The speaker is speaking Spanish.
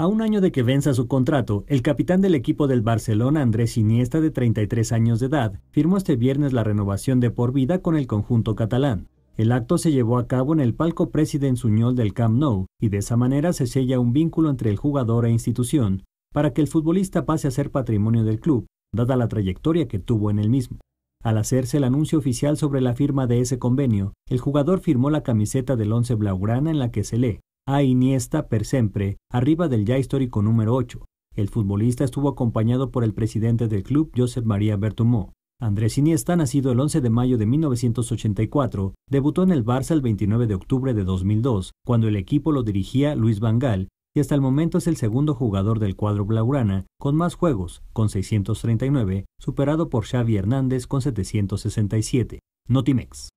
A un año de que venza su contrato, el capitán del equipo del Barcelona, Andrés Iniesta, de 33 años de edad, firmó este viernes la renovación de por vida con el conjunto catalán. El acto se llevó a cabo en el palco President Suñol del Camp Nou y de esa manera se sella un vínculo entre el jugador e institución para que el futbolista pase a ser patrimonio del club, dada la trayectoria que tuvo en el mismo. Al hacerse el anuncio oficial sobre la firma de ese convenio, el jugador firmó la camiseta del once blaugrana en la que se lee a Iniesta per sempre arriba del ya histórico número 8. El futbolista estuvo acompañado por el presidente del club, Josep María Bertumó. Andrés Iniesta, nacido el 11 de mayo de 1984, debutó en el Barça el 29 de octubre de 2002, cuando el equipo lo dirigía Luis Vangal, y hasta el momento es el segundo jugador del cuadro blaugrana con más juegos, con 639, superado por Xavi Hernández con 767. Notimex.